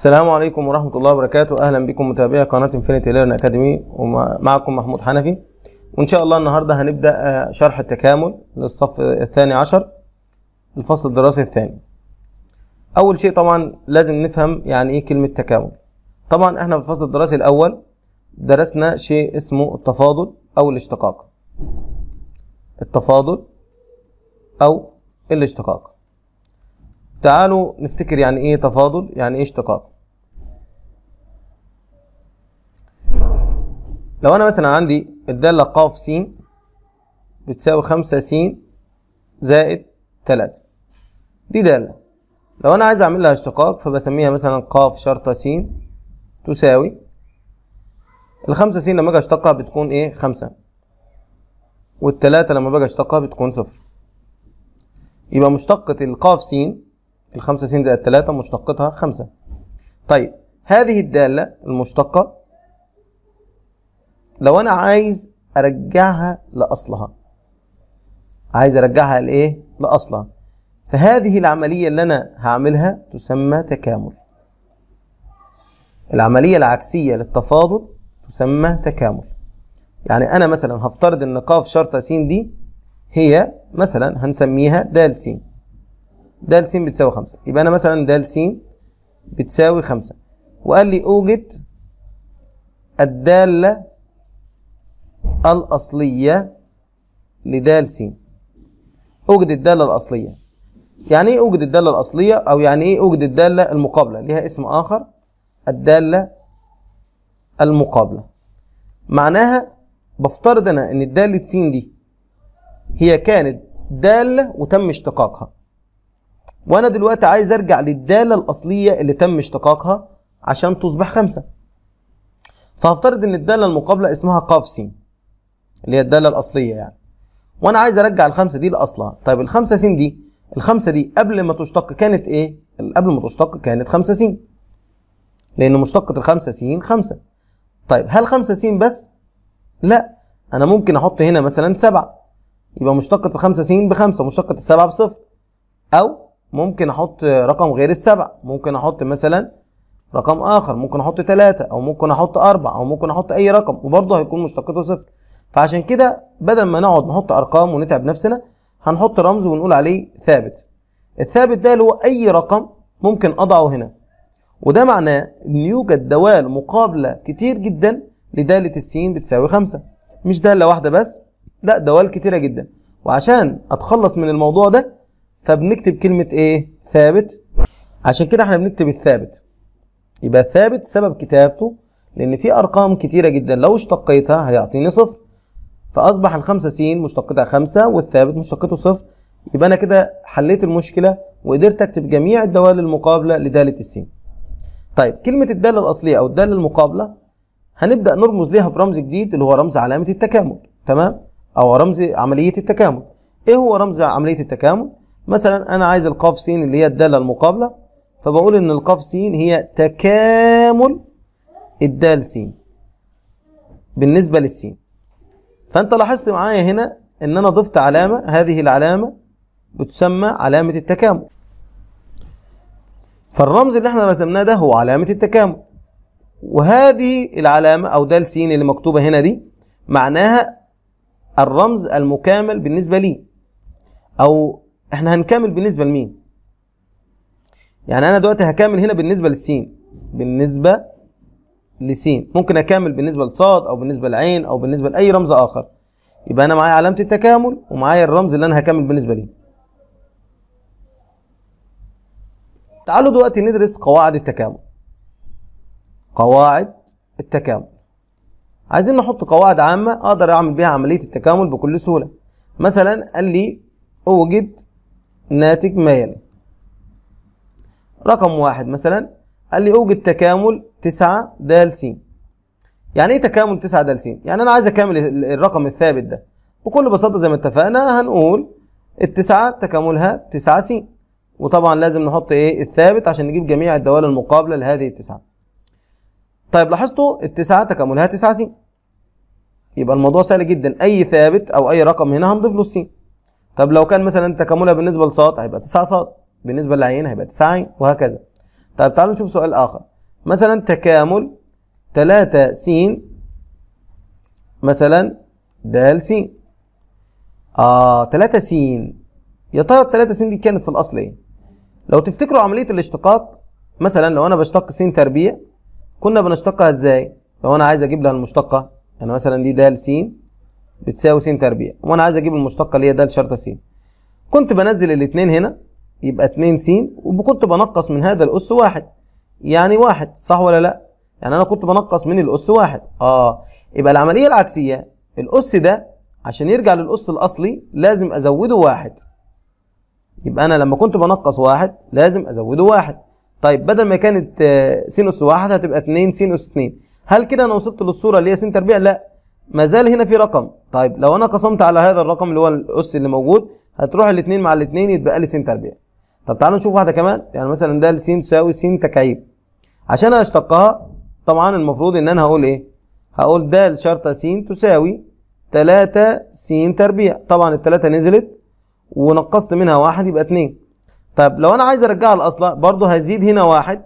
السلام عليكم ورحمة الله وبركاته أهلا بكم متابعي قناة انفينيتي ليرن أكاديمي ومعكم محمود حنفي وإن شاء الله النهاردة هنبدأ آه، شرح التكامل للصف الثاني عشر الفصل الدراسي الثاني أول شيء طبعا لازم نفهم يعني إيه كلمة تكامل طبعا إحنا في الفصل الدراسي الأول درسنا شيء اسمه التفاضل أو الاشتقاق التفاضل أو الاشتقاق تعالوا نفتكر يعني ايه تفاضل يعني ايه اشتقاق لو انا مثلا عندي الداله ق س بتساوي 5 س زائد 3 دي داله لو انا عايز اعمل لها اشتقاق فبسميها مثلا ق شرطه س تساوي الخمسة س لما اجي اشتقها بتكون ايه خمسة والتلاتة لما باجي اشتقها بتكون صفر يبقى مشتقة القاف س الخمسة س زائد تلاتة مشتقتها خمسة طيب هذه الدالة المشتقة لو أنا عايز أرجعها لأصلها عايز أرجعها لإيه؟ لأصلها فهذه العملية اللي أنا هعملها تسمى تكامل العملية العكسية للتفاضل تسمى تكامل يعني أنا مثلا هفترض إن ق شرطة س دي هي مثلا هنسميها د س د س بتساوي 5 يبقى انا مثلا د س بتساوي 5 وقال لي اوجد الداله الاصليه لد س اوجد الداله الاصليه يعني ايه اوجد الداله الاصليه او يعني ايه اوجد الداله المقابله ليها اسم اخر الداله المقابله معناها بفترض انا ان الداله س دي هي كانت داله وتم اشتقاقها وانا دلوقتي عايز ارجع للداله الاصليه اللي تم اشتقاقها عشان تصبح خمسه فهفترض ان الداله المقابله اسمها ق س اللي هي الداله الاصليه يعني وانا عايز ارجع الخمسه دي لاصلها طيب الخمسه س دي الخمسه دي قبل ما تشتق كانت ايه قبل ما تشتق كانت خمسة س لان مشتقه الخمسه س خمسة طيب هل خمسة س بس لا انا ممكن احط هنا مثلا سبعة يبقى مشتقه الخمسه س بخمسة مشتقه السبعة بصفر او ممكن احط رقم غير السبعة ممكن احط مثلا رقم اخر ممكن احط ثلاثة او ممكن احط أربعة او ممكن احط اي رقم وبرضه هيكون مشتقته صفر فعشان كده بدل ما نقعد نحط ارقام ونتعب نفسنا هنحط رمز ونقول عليه ثابت الثابت ده اللي هو اي رقم ممكن اضعه هنا وده معناه ان يوجد دوال مقابلة كتير جدا لدالة السين بتساوي خمسة مش دالة واحدة بس لا دوال كتيرة جدا وعشان اتخلص من الموضوع ده فبنكتب كلمة ايه؟ ثابت عشان كده احنا بنكتب الثابت يبقى الثابت سبب كتابته لأن في أرقام كتيرة جدا لو اشتقيتها هيعطيني صفر فأصبح الخمسة س مشتقتها خمسة والثابت مشتقته صفر يبقى أنا كده حليت المشكلة وقدرت أكتب جميع الدوال المقابلة لدالة السين. طيب كلمة الدالة الأصلية أو الدالة المقابلة هنبدأ نرمز ليها برمز جديد اللي هو رمز علامة التكامل تمام؟ أو رمز عملية التكامل. إيه هو رمز عملية التكامل؟ مثلا انا عايز القاف س اللي هي الداله المقابله فبقول ان القاف س هي تكامل الدال س بالنسبه للسين فانت لاحظت معايا هنا ان انا ضفت علامه هذه العلامه بتسمى علامه التكامل فالرمز اللي احنا رسمناه ده هو علامه التكامل وهذه العلامه او دال س اللي مكتوبه هنا دي معناها الرمز المكامل بالنسبه لي او احنا هنكمل بالنسبه لمين يعني انا دلوقتي هكمل هنا بالنسبه للسين بالنسبه لسين ممكن اكمل بالنسبه لصاد او بالنسبه لعين او بالنسبه لاي رمز اخر يبقى انا معايا علامه التكامل ومعايا الرمز اللي انا هكمل بالنسبه ليه تعالوا دلوقتي ندرس قواعد التكامل قواعد التكامل عايزين نحط قواعد عامه اقدر اعمل بيها عمليه التكامل بكل سهوله مثلا قال لي اوجد ناتج ما يلي رقم واحد مثلا قال لي اوجد تكامل 9 د س يعني ايه تكامل 9 د س يعني انا عايز اكامل الرقم الثابت ده بكل بساطه زي ما اتفقنا هنقول التسعه تكاملها 9 س وطبعا لازم نحط ايه الثابت عشان نجيب جميع الدوال المقابله لهذه التسعه طيب لاحظتوا التسعه تكاملها 9 س يبقى الموضوع سهل جدا اي ثابت او اي رقم هنا هنضيف له السين طب لو كان مثلا تكاملها بالنسبه لص هيبقى 9 ص بالنسبه للعين هيبقى 9 عين وهكذا طب تعالوا نشوف سؤال اخر مثلا تكامل 3 س مثلا د س اه 3 س يا ترى ال 3 س دي كانت في الاصل ايه لو تفتكروا عمليه الاشتقاق مثلا لو انا بشتق س تربيع كنا بنشتقها ازاي لو انا عايز اجيب لها المشتقه انا يعني مثلا دي د س بتساوي س تربيع وانا عايز اجيب المشتقه اللي هي د شرطه س كنت بنزل الاثنين هنا يبقى 2 س وكنت بنقص من هذا الاس واحد يعني واحد صح ولا لا يعني انا كنت بنقص من الاس واحد اه يبقى العمليه العكسيه الاس ده عشان يرجع للاس الاصلي لازم ازوده واحد يبقى انا لما كنت بنقص واحد لازم ازوده واحد طيب بدل ما كانت آه، س اس واحد هتبقى 2 س اس 2 هل كده انا وصلت للصوره اللي هي س تربيع لا ما زال هنا في رقم طيب لو انا قسمت على هذا الرقم اللي هو الاس اللي موجود هتروح الاثنين مع الاثنين يتبقى لي س تربيع طب تعالوا نشوف واحده كمان يعني مثلا ده س تساوي س تكعيب عشان اشتقها طبعا المفروض ان انا هقول ايه هقول د شرطه س تساوي 3 س تربيع طبعا الثلاثه نزلت ونقصت منها واحد يبقى 2 طب لو انا عايز ارجعها لاصلها برضه هزيد هنا واحد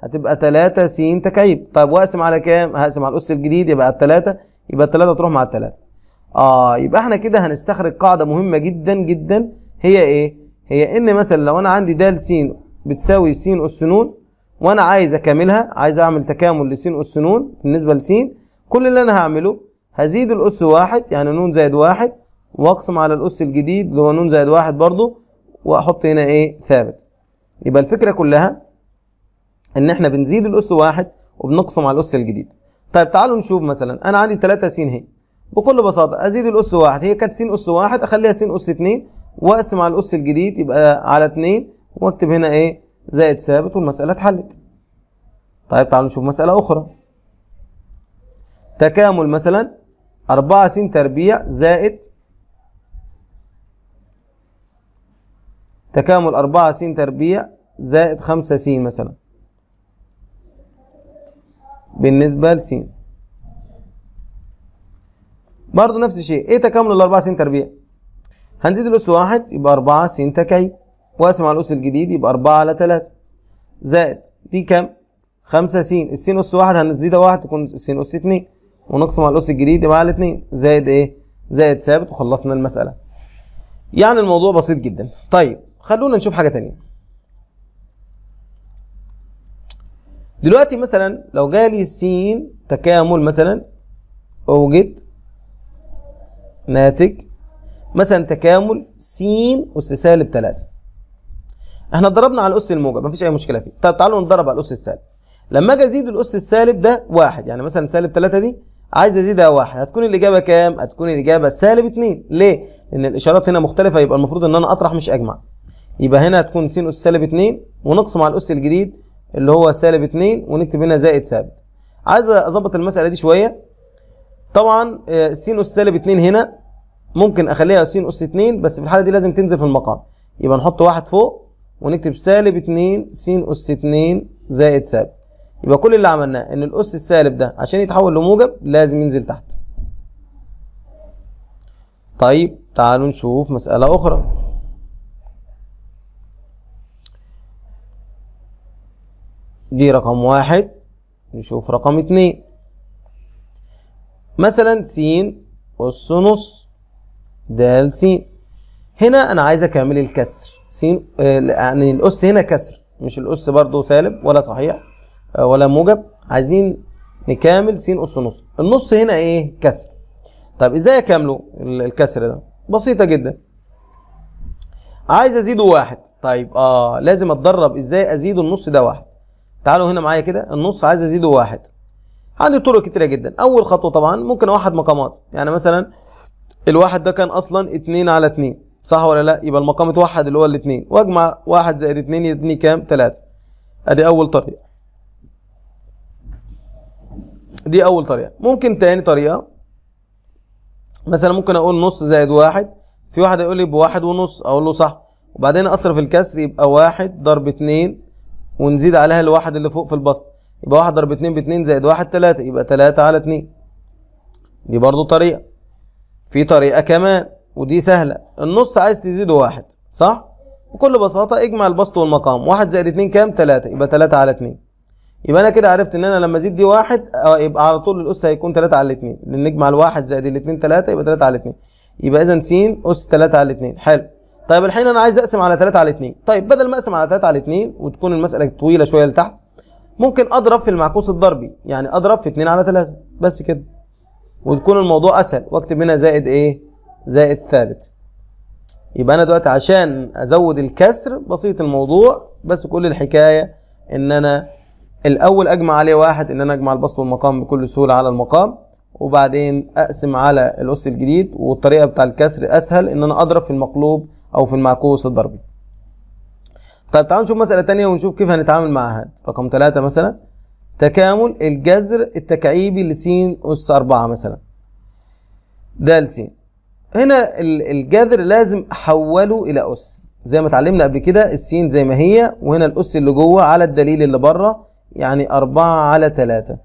هتبقى 3 س تكعيب طيب واقسم على كام هقسم على الاس الجديد يبقى 3 يبقى الثلاثه تروح مع الثلاثه اه يبقى احنا كده هنستخرج قاعده مهمه جدا جدا هي ايه هي ان مثلا لو انا عندي د س بتساوي س اس ن وانا عايز اكاملها عايز اعمل تكامل لس اس ن بالنسبه لس كل اللي انا هعمله هزيد الاس واحد يعني ن زائد واحد واقسم على الاس الجديد اللي هو ن زائد واحد برضه واحط هنا ايه ثابت يبقى الفكره كلها ان احنا بنزيد الاس واحد وبنقسم على الاس الجديد طيب تعالوا نشوف مثلا انا عندي 3 س هي بكل بساطه ازيد الاس واحد هي كانت س اس واحد اخليها س اس 2 واقسم على الاس الجديد يبقى على 2 واكتب هنا ايه زائد ثابت والمساله اتحلت طيب تعالوا نشوف مساله اخرى تكامل مثلا 4 س تربيع زائد تكامل 4 س تربيع زائد 5 س مثلا بالنسبة ل س برضه نفس الشيء ايه تكامل الأربعة س تربيع هنزيد الأس واحد يبقى أربعة س تكي وأقسم على الأس الجديد يبقى أربعة على تلاتة زائد دي كام؟ خمسة س الس أس واحد هنزيدها واحد تكون س أس اتنين ونقسم على الأس الجديد يبقى على اتنين زائد ايه؟ زائد ثابت وخلصنا المسألة يعني الموضوع بسيط جدا طيب خلونا نشوف حاجة تانية دلوقتي مثلا لو جالي سين تكامل مثلا أوجد ناتج مثلا تكامل س أس سالب 3 احنا ضربنا على الأس الموجب مفيش أي مشكلة فيه طب تعالوا نضرب على الأس السالب لما أجي أزيد الأس السالب ده واحد يعني مثلا سالب 3 دي عايز أزيدها واحد هتكون الإجابة كام؟ هتكون الإجابة سالب 2 ليه؟ لأن الإشارات هنا مختلفة يبقى المفروض إن أنا أطرح مش أجمع يبقى هنا هتكون س أس سالب 2 ونقسم على الأس الجديد اللي هو سالب 2 ونكتب هنا زائد ثابت عايز اظبط المساله دي شويه طبعا آه، س اس سالب 2 هنا ممكن اخليها س اس 2 بس في الحاله دي لازم تنزل في المقام يبقى نحط واحد فوق ونكتب سالب 2 س اس 2 زائد ثابت يبقى كل اللي عملناه ان الاس السالب ده عشان يتحول لموجب لازم ينزل تحت طيب تعالوا نشوف مساله اخرى دي رقم واحد نشوف رقم اتنين مثلا س أس نص د س هنا أنا عايز أكمل الكسر س آه، يعني الأس هنا كسر مش الأس برضو سالب ولا صحيح آه، ولا موجب عايزين نكامل س أس نص النص هنا إيه كسر طب إزاي أكامله الكسر ده بسيطة جدا عايز أزيده واحد طيب آه لازم أتدرب إزاي أزيد النص ده واحد تعالوا هنا معايا كده النص عايز ازيده واحد عندي طرق كتيره جدا اول خطوه طبعا ممكن اوحد مقامات يعني مثلا الواحد ده كان اصلا 2 على 2 صح ولا لا يبقى المقام اتوحد اللي هو الاثنين واجمع 1 زائد 2 يديني كام 3 ادي اول طريقه دي اول طريقه ممكن تاني طريقه مثلا ممكن اقول نص زائد واحد في واحد يقول لي بواحد ونص اقول له صح وبعدين اصرف الكسر يبقى واحد ضرب اتنين ونزيد عليها الواحد اللي فوق في البسط يبقى واحد ضرب اتنين باتنين زائد واحد تلاتة يبقى تلاتة على اتنين دي برضو طريقة في طريقة كمان ودي سهلة النص عايز تزيده واحد صح؟ بكل بساطة اجمع البسط والمقام واحد زائد اتنين كام؟ تلاتة يبقى تلاتة على اتنين يبقى انا كده عرفت ان انا لما ازيد دي واحد يبقى على طول الاس هيكون 3 على 2 لان نجمع الواحد زائد الاتنين 3 يبقى 3 على 2 يبقى اذا س اس 3 على 2 حلو طيب الحين انا عايز اقسم على 3 على 2 طيب بدل ما اقسم على 3 على 2 وتكون المساله طويله شويه لتحت ممكن اضرب في المعكوس الضربي يعني اضرب في 2 على 3 بس كده وتكون الموضوع اسهل واكتب هنا زائد ايه زائد ثابت يبقى انا دلوقتي عشان ازود الكسر بسيط الموضوع بس كل الحكايه ان انا الاول اجمع عليه واحد ان انا اجمع البسط والمقام بكل سهوله على المقام وبعدين اقسم على الاس الجديد والطريقه بتاع الكسر اسهل ان انا اضرب في المقلوب او في المعكوس الضربي طيب تعالوا نشوف مسألة تانية ونشوف كيف هنتعامل معها رقم ثلاثة مثلا تكامل الجذر التكعيبي لسين أس أربعة مثلا ده لسين هنا الجذر لازم أحوله إلى أس زي ما اتعلمنا قبل كده السين زي ما هي وهنا الأس اللي جوه على الدليل اللي بره يعني أربعة على 3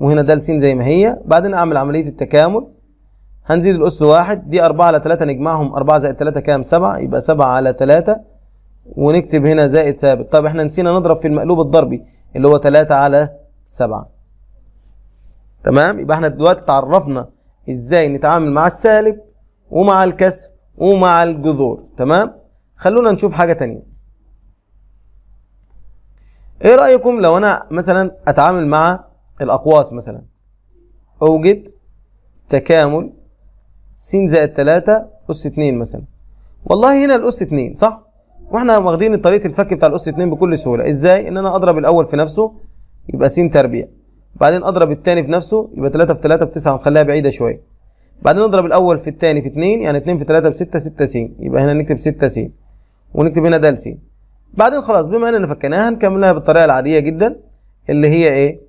وهنا ده س زي ما هي بعدين أعمل عملية التكامل هنزيد الأس واحد دي أربعة على تلاتة نجمعهم أربعة زائد تلاتة كام سبعة يبقى سبعة على تلاتة ونكتب هنا زائد ثابت طب احنا نسينا نضرب في المقلوب الضربي اللي هو تلاتة على سبعة تمام يبقى احنا دلوقتي اتعرفنا ازاي نتعامل مع السالب ومع الكسر ومع الجذور تمام خلونا نشوف حاجة تانية ايه رأيكم لو انا مثلا اتعامل مع الاقواس مثلا اوجد تكامل س زائد 3 أس 2 مثلا والله هنا الأس 2 صح؟ واحنا واخدين طريقة الفك بتاع الأس 2 بكل سهولة ازاي؟ إن أنا أضرب الأول في نفسه يبقى س تربيع بعدين أضرب الثاني في نفسه يبقى 3 في 3 ب 9 ونخليها بعيدة شوية بعدين اضرب الاول في الثاني في 2 يعني 2 في 3 ب 6 6 س يبقى هنا نكتب 6 س ونكتب هنا د س بعدين خلاص بما اننا فكناها هنكملها بالطريقه العاديه جدا اللي هي ايه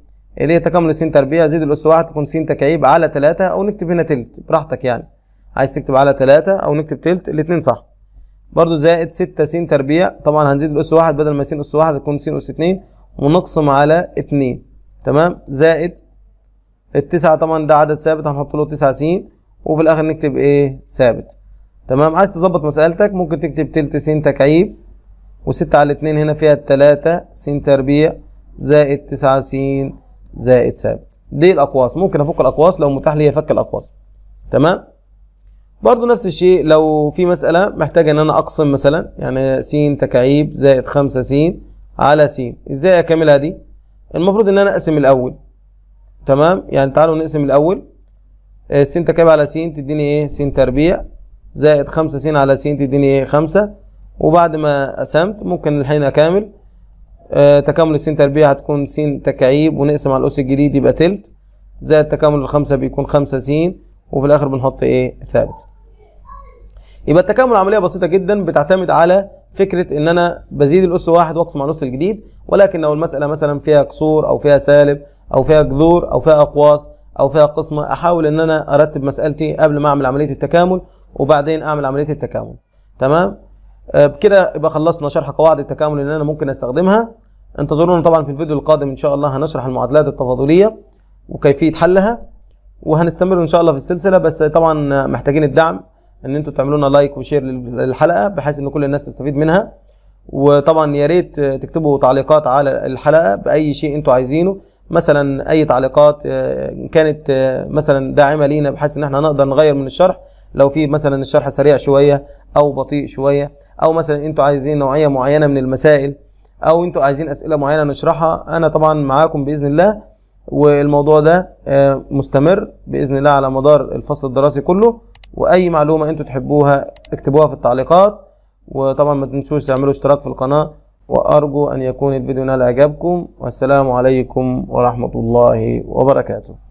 اللي هي تكامل س تربيع زيد الاس 1 تكون س تكعيب على 3 او نكتب هنا تلت براحتك يعني عايز تكتب على 3 او نكتب تلت الاثنين صح برضو زائد 6 س تربيع طبعا هنزيد الاس واحد بدل ما س اس واحد هتكون س اس 2 ونقسم على 2 تمام زائد التسعة طبعا ده عدد ثابت هنحط له 9 س وفي الاخر نكتب ايه ثابت تمام عايز تظبط مسألتك ممكن تكتب تلت س تكعيب و6 على 2 هنا فيها 3 س تربيع زائد 9 س زائد ثابت دي الاقواس ممكن افك الاقواس لو متاح لي فك الاقواس تمام برضو نفس الشيء لو في مسألة محتاجة ان انا اقسم مثلا يعني س تكعيب زائد خمسة س على س ازاي اكملها دي المفروض ان انا اقسم الاول تمام يعني تعالوا نقسم الاول آه، س تكعيب على س تديني ايه س تربيع زائد خمسة س على س تديني ايه خمسة وبعد ما قسمت ممكن الحين اكامل أه تكامل السين تربيع هتكون س تكعيب ونقسم على الاس الجديد يبقى تلت زائد تكامل الخمسة بيكون خمسة س وفي الاخر بنحط ايه ثابت يبقى التكامل عمليه بسيطه جدا بتعتمد على فكره ان انا بزيد الاس واحد واقسم على الاس الجديد ولكن لو المساله مثلا فيها كسور او فيها سالب او فيها جذور او فيها اقواس او فيها قسمه احاول ان انا ارتب مسالتي قبل ما اعمل عمليه التكامل وبعدين اعمل عمليه التكامل تمام آه، بكده يبقى خلصنا شرح قواعد التكامل اللي انا ممكن استخدمها انتظرونا طبعا في الفيديو القادم ان شاء الله هنشرح المعادلات التفاضليه وكيفيه حلها وهنستمر ان شاء الله في السلسله بس طبعا محتاجين الدعم ان انتوا تعملوا لنا لايك وشير للحلقه بحيث ان كل الناس تستفيد منها وطبعا يا ريت تكتبوا تعليقات على الحلقه باي شيء انتوا عايزينه مثلا اي تعليقات آه، كانت آه، مثلا داعمه لينا بحيث ان احنا نقدر نغير من الشرح لو في مثلا الشرح سريع شويه او بطيء شويه او مثلا انتوا عايزين نوعيه معينه من المسائل او انتوا عايزين اسئله معينه نشرحها انا طبعا معاكم باذن الله والموضوع ده آه، مستمر باذن الله على مدار الفصل الدراسي كله واي معلومه انتوا تحبوها اكتبوها في التعليقات وطبعا ما تنسوش تعملوا اشتراك في القناه وارجو ان يكون الفيديو نال اعجابكم والسلام عليكم ورحمه الله وبركاته